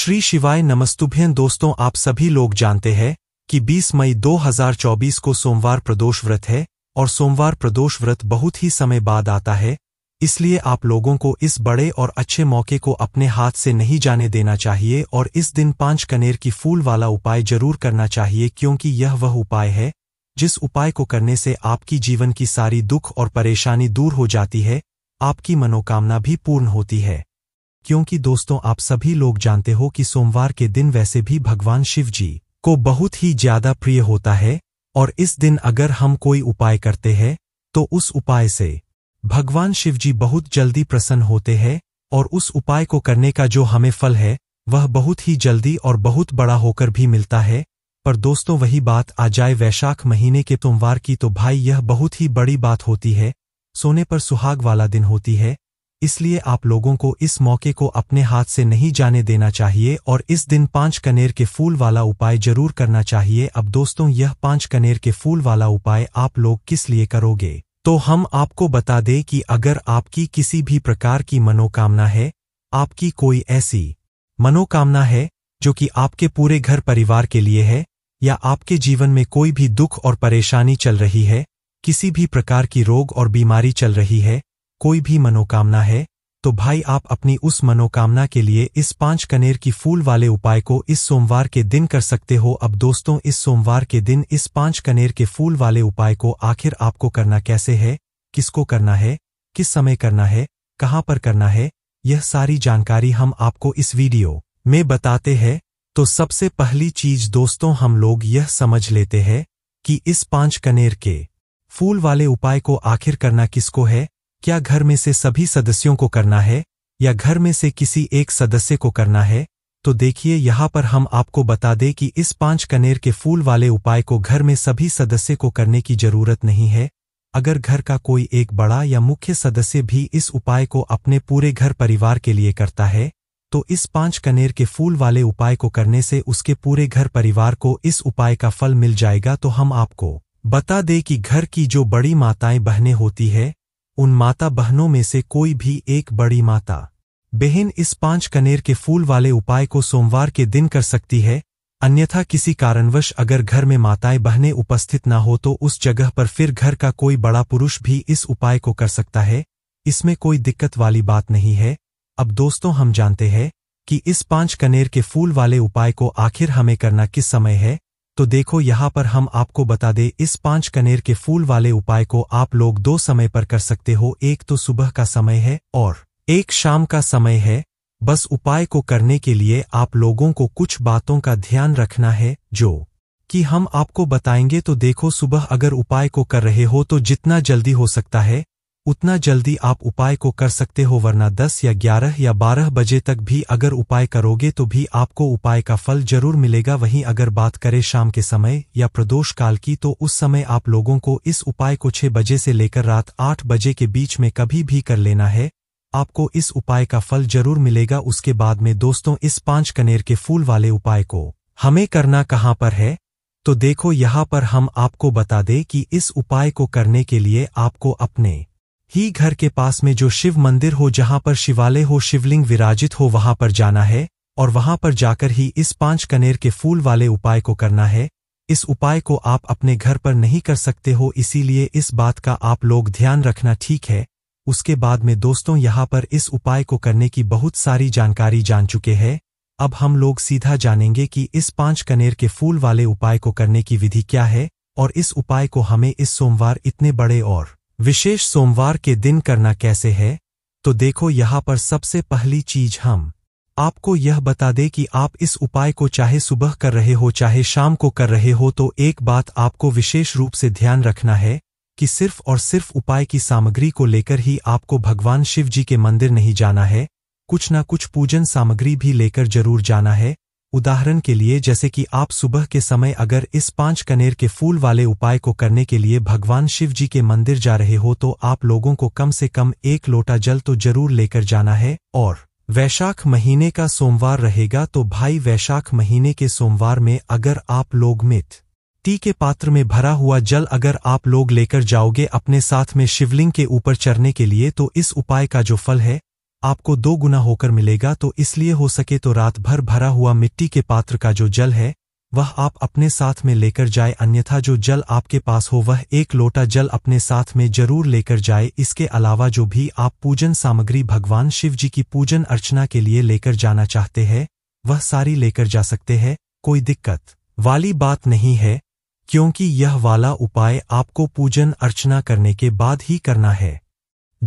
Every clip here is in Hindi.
श्री शिवाय नमस्तुभ्यन दोस्तों आप सभी लोग जानते हैं कि 20 मई 2024 को सोमवार प्रदोष व्रत है और सोमवार प्रदोष व्रत बहुत ही समय बाद आता है इसलिए आप लोगों को इस बड़े और अच्छे मौके को अपने हाथ से नहीं जाने देना चाहिए और इस दिन पांच कनेर की फूल वाला उपाय जरूर करना चाहिए क्योंकि यह वह उपाय है जिस उपाय को करने से आपकी जीवन की सारी दुख और परेशानी दूर हो जाती है आपकी मनोकामना भी पूर्ण होती है क्योंकि दोस्तों आप सभी लोग जानते हो कि सोमवार के दिन वैसे भी भगवान शिव जी को बहुत ही ज्यादा प्रिय होता है और इस दिन अगर हम कोई उपाय करते हैं तो उस उपाय से भगवान शिव जी बहुत जल्दी प्रसन्न होते हैं और उस उपाय को करने का जो हमें फल है वह बहुत ही जल्दी और बहुत बड़ा होकर भी मिलता है पर दोस्तों वही बात आ जाए वैशाख महीने के सोमवार की तो भाई यह बहुत ही बड़ी बात होती है सोने पर सुहाग वाला दिन होती है इसलिए आप लोगों को इस मौके को अपने हाथ से नहीं जाने देना चाहिए और इस दिन पांच कनेर के फूल वाला उपाय जरूर करना चाहिए अब दोस्तों यह पांच कनेर के फूल वाला उपाय आप लोग किस लिए करोगे तो हम आपको बता दें कि अगर आपकी किसी भी प्रकार की मनोकामना है आपकी कोई ऐसी मनोकामना है जो कि आपके पूरे घर परिवार के लिए है या आपके जीवन में कोई भी दुख और परेशानी चल रही है किसी भी प्रकार की रोग और बीमारी चल रही है कोई भी मनोकामना है तो भाई आप अपनी उस मनोकामना के लिए इस पांच कनेर की फूल वाले उपाय को इस सोमवार के दिन कर सकते हो अब दोस्तों इस सोमवार के दिन इस पांच कनेर के फूल वाले उपाय को आखिर आपको करना कैसे है किसको करना है किस समय करना है कहाँ पर करना है यह सारी जानकारी हम आपको इस वीडियो में बताते हैं तो सबसे पहली चीज दोस्तों हम लोग यह समझ लेते हैं कि इस पांच कनेर के फूल वाले उपाय को आखिर करना किसको है क्या घर में से सभी सदस्यों को करना है या घर में से किसी एक सदस्य को करना है तो देखिए यहाँ पर हम आपको बता दें कि इस पांच कनेर के फूल वाले उपाय को घर में सभी सदस्य को करने की जरूरत नहीं है अगर घर का कोई एक बड़ा या मुख्य सदस्य भी इस उपाय को अपने पूरे घर परिवार के लिए करता है तो इस पांच कनेर के फूल वाले उपाय को करने से उसके पूरे घर परिवार को इस उपाय का फल मिल जाएगा तो हम आपको बता दें कि घर की जो बड़ी माताएं बहनें होती है उन माता बहनों में से कोई भी एक बड़ी माता बहन इस पांच कनेर के फूल वाले उपाय को सोमवार के दिन कर सकती है अन्यथा किसी कारणवश अगर घर में माताएं बहनें उपस्थित ना हो तो उस जगह पर फिर घर का कोई बड़ा पुरुष भी इस उपाय को कर सकता है इसमें कोई दिक्कत वाली बात नहीं है अब दोस्तों हम जानते हैं कि इस पांच कनेर के फूल वाले उपाय को आखिर हमें करना किस समय है तो देखो यहाँ पर हम आपको बता दे इस पांच कनेर के फूल वाले उपाय को आप लोग दो समय पर कर सकते हो एक तो सुबह का समय है और एक शाम का समय है बस उपाय को करने के लिए आप लोगों को कुछ बातों का ध्यान रखना है जो कि हम आपको बताएंगे तो देखो सुबह अगर उपाय को कर रहे हो तो जितना जल्दी हो सकता है उतना जल्दी आप उपाय को कर सकते हो वरना 10 या 11 या 12 बजे तक भी अगर उपाय करोगे तो भी आपको उपाय का फल जरूर मिलेगा वहीं अगर बात करें शाम के समय या प्रदोष काल की तो उस समय आप लोगों को इस उपाय को 6 बजे से लेकर रात 8 बजे के बीच में कभी भी कर लेना है आपको इस उपाय का फल जरूर मिलेगा उसके बाद में दोस्तों इस पांच कनेर के फूल वाले उपाय को हमें करना कहाँ पर है तो देखो यहाँ पर हम आपको बता दें कि इस उपाय को करने के लिए आपको अपने ही घर के पास में जो शिव मंदिर हो जहां पर शिवालय हो शिवलिंग विराजित हो वहां पर जाना है और वहां पर जाकर ही इस पांच कनेर के फूल वाले उपाय को करना है इस उपाय को आप अपने घर पर नहीं कर सकते हो इसीलिए इस बात का आप लोग ध्यान रखना ठीक है उसके बाद में दोस्तों यहाँ पर इस उपाय को करने की बहुत सारी जानकारी जान चुके हैं अब हम लोग सीधा जानेंगे कि इस पांच कनेर के फूल वाले उपाय को करने की विधि क्या है और इस उपाय को हमें इस सोमवार इतने बड़े और विशेष सोमवार के दिन करना कैसे है तो देखो यहाँ पर सबसे पहली चीज हम आपको यह बता दे कि आप इस उपाय को चाहे सुबह कर रहे हो चाहे शाम को कर रहे हो तो एक बात आपको विशेष रूप से ध्यान रखना है कि सिर्फ और सिर्फ उपाय की सामग्री को लेकर ही आपको भगवान शिव जी के मंदिर नहीं जाना है कुछ ना कुछ पूजन सामग्री भी लेकर जरूर जाना है उदाहरण के लिए जैसे कि आप सुबह के समय अगर इस पांच कनेर के फूल वाले उपाय को करने के लिए भगवान शिव जी के मंदिर जा रहे हो तो आप लोगों को कम से कम एक लोटा जल तो जरूर लेकर जाना है और वैशाख महीने का सोमवार रहेगा तो भाई वैशाख महीने के सोमवार में अगर आप लोग मित टी के पात्र में भरा हुआ जल अगर आप लोग लेकर जाओगे अपने साथ में शिवलिंग के ऊपर चढ़ने के लिए तो इस उपाय का जो फल है आपको दो गुना होकर मिलेगा तो इसलिए हो सके तो रात भर भरा हुआ मिट्टी के पात्र का जो जल है वह आप अपने साथ में लेकर जाए अन्यथा जो जल आपके पास हो वह एक लोटा जल अपने साथ में जरूर लेकर जाए इसके अलावा जो भी आप पूजन सामग्री भगवान शिव जी की पूजन अर्चना के लिए लेकर जाना चाहते हैं वह सारी लेकर जा सकते हैं कोई दिक्कत वाली बात नहीं है क्योंकि यह वाला उपाय आपको पूजन अर्चना करने के बाद ही करना है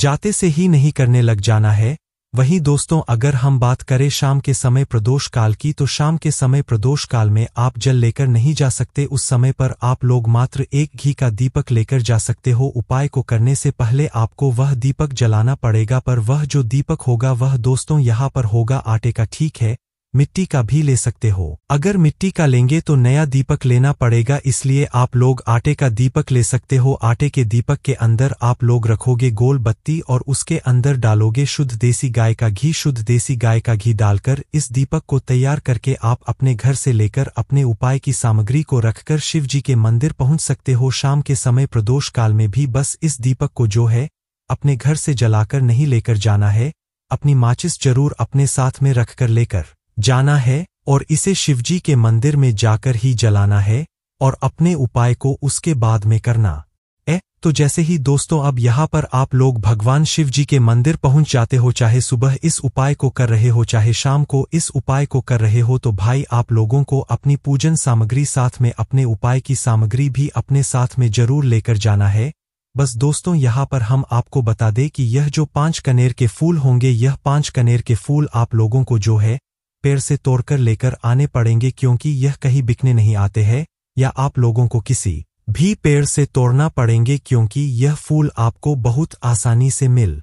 जाते से ही नहीं करने लग जाना है वहीं दोस्तों अगर हम बात करें शाम के समय प्रदोष काल की तो शाम के समय प्रदोष काल में आप जल लेकर नहीं जा सकते उस समय पर आप लोग मात्र एक घी का दीपक लेकर जा सकते हो उपाय को करने से पहले आपको वह दीपक जलाना पड़ेगा पर वह जो दीपक होगा वह दोस्तों यहाँ पर होगा आटे का ठीक है मिट्टी का भी ले सकते हो अगर मिट्टी का लेंगे तो नया दीपक लेना पड़ेगा इसलिए आप लोग आटे का दीपक ले सकते हो आटे के दीपक के अंदर आप लोग रखोगे गोल बत्ती और उसके अंदर डालोगे शुद्ध देसी गाय का घी शुद्ध देसी गाय का घी डालकर इस दीपक को तैयार करके आप अपने घर से लेकर अपने उपाय की सामग्री को रखकर शिव जी के मंदिर पहुंच सकते हो शाम के समय प्रदोष काल में भी बस इस दीपक को जो है अपने घर से जलाकर नहीं लेकर जाना है अपनी माचिस जरूर अपने साथ में रखकर लेकर जाना है और इसे शिवजी के मंदिर में जाकर ही जलाना है और अपने उपाय को उसके बाद में करना ए तो जैसे ही दोस्तों अब यहाँ पर आप लोग भगवान शिव जी के मंदिर पहुंच जाते हो चाहे सुबह इस उपाय को कर रहे हो चाहे शाम को इस उपाय को कर रहे हो तो भाई आप लोगों को अपनी पूजन सामग्री साथ में अपने उपाय की सामग्री भी अपने साथ में जरूर लेकर जाना है बस दोस्तों यहाँ पर हम आपको बता दें कि यह जो पांच कनेर के फूल होंगे यह पांच कनेर के फूल आप लोगों को जो है पेड़ से तोड़कर लेकर आने पड़ेंगे क्योंकि यह कहीं बिकने नहीं आते हैं या आप लोगों को किसी भी पेड़ से तोड़ना पड़ेंगे क्योंकि यह फूल आपको बहुत आसानी से मिल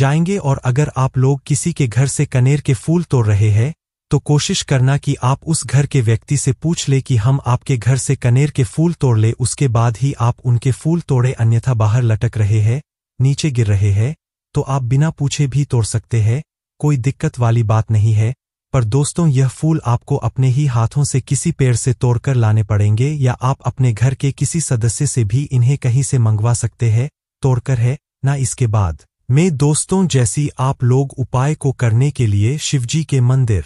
जाएंगे और अगर आप लोग किसी के घर से कनेर के फूल तोड़ रहे हैं तो कोशिश करना कि आप उस घर के व्यक्ति से पूछ ले कि हम आपके घर से कनेर के फूल तोड़ ले उसके बाद ही आप उनके फूल तोड़े अन्यथा बाहर लटक रहे हैं नीचे गिर रहे हैं तो आप बिना पूछे भी तोड़ सकते हैं कोई दिक्कत वाली बात नहीं है पर दोस्तों यह फूल आपको अपने ही हाथों से किसी पेड़ से तोड़कर लाने पड़ेंगे या आप अपने घर के किसी सदस्य से भी इन्हें कहीं से मंगवा सकते हैं तोड़कर है ना इसके बाद में दोस्तों जैसी आप लोग उपाय को करने के लिए शिवजी के मंदिर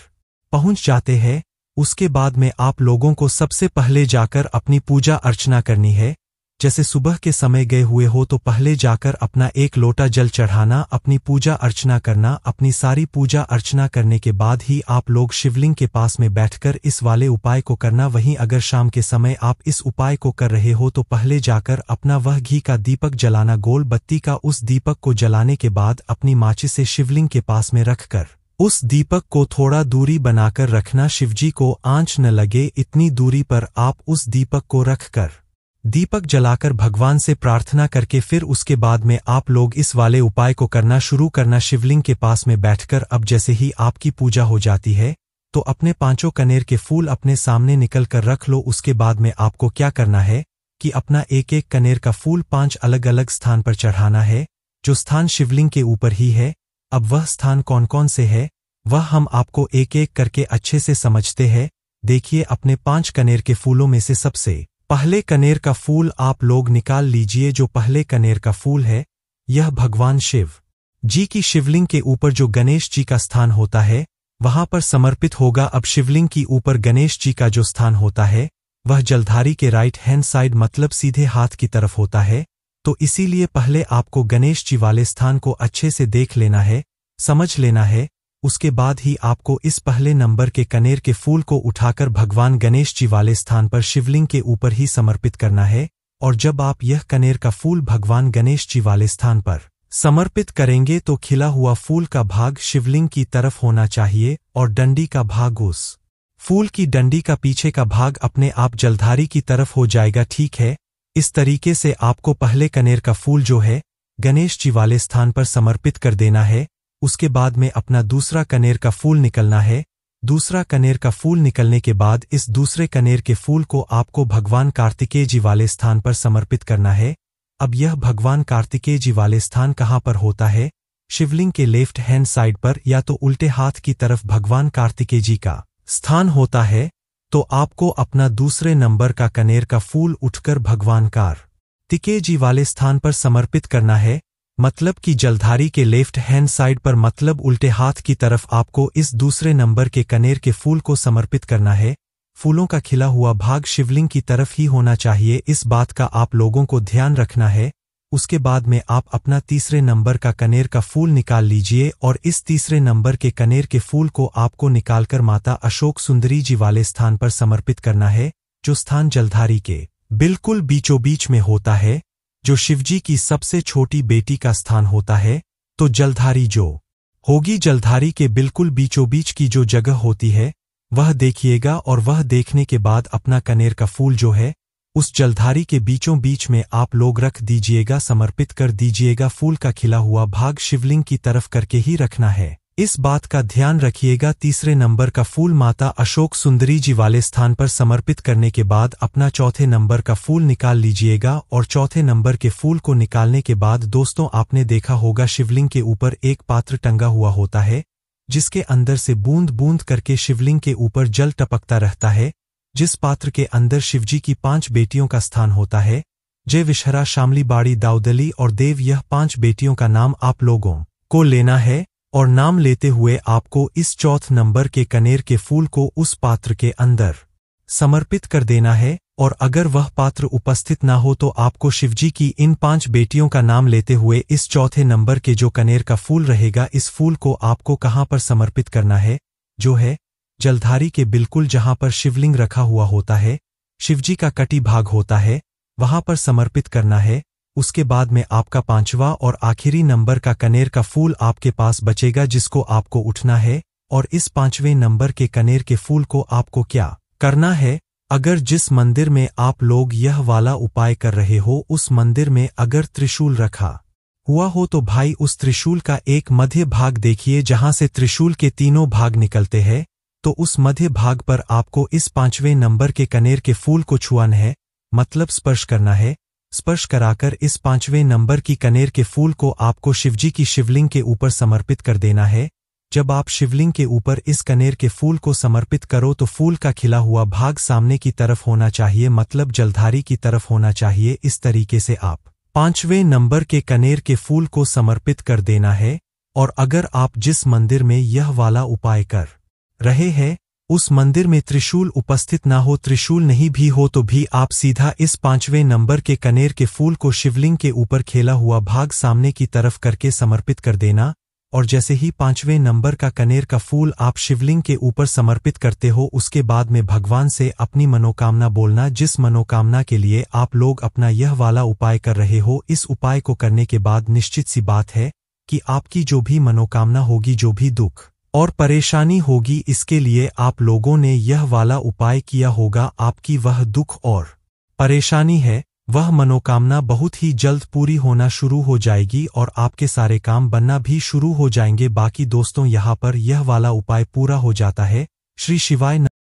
पहुंच जाते हैं उसके बाद में आप लोगों को सबसे पहले जाकर अपनी पूजा अर्चना करनी है जैसे सुबह के समय गए हुए हो तो पहले जाकर अपना एक लोटा जल चढ़ाना अपनी पूजा अर्चना करना अपनी सारी पूजा अर्चना करने के बाद ही आप लोग शिवलिंग के पास में बैठकर इस वाले उपाय को करना वहीं अगर शाम के समय आप इस उपाय को कर रहे हो तो पहले जाकर अपना वह घी का दीपक जलाना गोल बत्ती का उस दीपक को जलाने के बाद अपनी माची से शिवलिंग के पास में रखकर उस दीपक को थोड़ा दूरी बनाकर रखना शिवजी को आंच न लगे इतनी दूरी पर आप उस दीपक को रखकर दीपक जलाकर भगवान से प्रार्थना करके फिर उसके बाद में आप लोग इस वाले उपाय को करना शुरू करना शिवलिंग के पास में बैठकर अब जैसे ही आपकी पूजा हो जाती है तो अपने पांचों कनेर के फूल अपने सामने निकल कर रख लो उसके बाद में आपको क्या करना है कि अपना एक एक कनेर का फूल पांच अलग अलग स्थान पर चढ़ाना है जो स्थान शिवलिंग के ऊपर ही है अब वह स्थान कौन कौन से है वह हम आपको एक एक करके अच्छे से समझते हैं देखिए अपने पांच कनेर के फूलों में से सबसे पहले कनेर का फूल आप लोग निकाल लीजिए जो पहले कनेर का फूल है यह भगवान शिव जी की शिवलिंग के ऊपर जो गणेश जी का स्थान होता है वहां पर समर्पित होगा अब शिवलिंग की ऊपर गणेश जी का जो स्थान होता है वह जलधारी के राइट हैंड साइड मतलब सीधे हाथ की तरफ होता है तो इसीलिए पहले आपको गणेश जी वाले स्थान को अच्छे से देख लेना है समझ लेना है उसके बाद ही आपको इस पहले नंबर के कनेर के फूल को उठाकर भगवान गणेश जी वाले स्थान पर शिवलिंग के ऊपर ही समर्पित करना है और जब आप यह कनेर का फूल भगवान गणेश जी वाले स्थान पर समर्पित करेंगे तो खिला हुआ फूल का भाग शिवलिंग की तरफ होना चाहिए और डंडी का भाग उस फूल की डंडी का पीछे का भाग अपने आप जलधारी की तरफ हो जाएगा ठीक है इस तरीके से आपको पहले कनेर का फूल जो है गणेश जी वाले स्थान पर समर्पित कर देना है उसके बाद में अपना दूसरा कनेर का फूल निकलना है दूसरा कनेर का फूल निकलने के बाद इस दूसरे कनेर के फूल को आपको भगवान कार्तिकेय जी वाले स्थान पर समर्पित करना है अब यह भगवान कार्तिकेय जी वाले स्थान कहाँ पर होता है शिवलिंग के लेफ्ट हैंड साइड पर या तो उल्टे हाथ की तरफ भगवान कार्तिकेय जी का स्थान होता है तो आपको अपना दूसरे नंबर का कनेर का फूल उठकर भगवान कार तिकेय जी वाले स्थान पर समर्पित करना है मतलब कि जलधारी के लेफ्ट हैंड साइड पर मतलब उल्टे हाथ की तरफ आपको इस दूसरे नंबर के कनेर के फूल को समर्पित करना है फूलों का खिला हुआ भाग शिवलिंग की तरफ ही होना चाहिए इस बात का आप लोगों को ध्यान रखना है उसके बाद में आप अपना तीसरे नंबर का कनेर का फूल निकाल लीजिए और इस तीसरे नंबर के कनेर के फूल को आपको निकालकर माता अशोक सुंदरी जी वाले स्थान पर समर्पित करना है जो स्थान जलधारी के बिल्कुल बीचों बीच में होता है जो शिवजी की सबसे छोटी बेटी का स्थान होता है तो जलधारी जो होगी जलधारी के बिल्कुल बीचों बीच की जो जगह होती है वह देखिएगा और वह देखने के बाद अपना कनेर का फूल जो है उस जलधारी के बीचों बीच में आप लोग रख दीजिएगा समर्पित कर दीजिएगा फूल का खिला हुआ भाग शिवलिंग की तरफ करके ही रखना है इस बात का ध्यान रखिएगा तीसरे नंबर का फूल माता अशोक सुंदरी जी वाले स्थान पर समर्पित करने के बाद अपना चौथे नंबर का फूल निकाल लीजिएगा और चौथे नंबर के फूल को निकालने के बाद दोस्तों आपने देखा होगा शिवलिंग के ऊपर एक पात्र टंगा हुआ होता है जिसके अंदर से बूंद बूंद करके शिवलिंग के ऊपर जल टपकता रहता है जिस पात्र के अंदर शिवजी की पांच बेटियों का स्थान होता है जय विशहरा शामली बाड़ी दाऊदली और देव यह पांच बेटियों का नाम आप लोगों को लेना है और नाम लेते हुए आपको इस चौथ नंबर के कनेर के फूल को उस पात्र के अंदर समर्पित कर देना है और अगर वह पात्र उपस्थित ना हो तो आपको शिवजी की इन पांच बेटियों का नाम लेते हुए इस चौथे नंबर के जो कनेर का फूल रहेगा इस फूल को आपको कहाँ पर समर्पित करना है जो है जलधारी के बिल्कुल जहाँ पर शिवलिंग रखा हुआ होता है शिवजी का कटी भाग होता है वहाँ पर समर्पित करना है उसके बाद में आपका पांचवा और आखिरी नंबर का कनेर का फूल आपके पास बचेगा जिसको आपको उठना है और इस पांचवें नंबर के कनेर के फूल को आपको क्या करना है अगर जिस मंदिर में आप लोग यह वाला उपाय कर रहे हो उस मंदिर में अगर त्रिशूल रखा हुआ हो तो भाई उस त्रिशूल का एक मध्य भाग देखिए जहां से त्रिशूल के तीनों भाग निकलते हैं तो उस मध्य भाग पर आपको इस पांचवें नंबर के कनेर के फूल को छुआन है मतलब स्पर्श करना है स्पर्श कराकर इस पांचवें नंबर की कनेर के फूल को आपको शिवजी की शिवलिंग के ऊपर समर्पित कर देना है जब आप शिवलिंग के ऊपर इस कनेर के फूल को समर्पित करो तो फूल का खिला हुआ भाग सामने की तरफ होना चाहिए मतलब जलधारी की तरफ होना चाहिए इस तरीके से आप पांचवें नंबर के कनेर के फूल को समर्पित कर देना है और अगर आप जिस मंदिर में यह वाला उपाय कर रहे हैं उस मंदिर में त्रिशूल उपस्थित ना हो त्रिशूल नहीं भी हो तो भी आप सीधा इस पांचवें नंबर के कनेर के फूल को शिवलिंग के ऊपर खेला हुआ भाग सामने की तरफ करके समर्पित कर देना और जैसे ही पांचवें नंबर का कनेर का फूल आप शिवलिंग के ऊपर समर्पित करते हो उसके बाद में भगवान से अपनी मनोकामना बोलना जिस मनोकामना के लिए आप लोग अपना यह वाला उपाय कर रहे हो इस उपाय को करने के बाद निश्चित सी बात है कि आपकी जो भी मनोकामना होगी जो भी दुख और परेशानी होगी इसके लिए आप लोगों ने यह वाला उपाय किया होगा आपकी वह दुख और परेशानी है वह मनोकामना बहुत ही जल्द पूरी होना शुरू हो जाएगी और आपके सारे काम बनना भी शुरू हो जाएंगे बाकी दोस्तों यहाँ पर यह वाला उपाय पूरा हो जाता है श्री शिवाय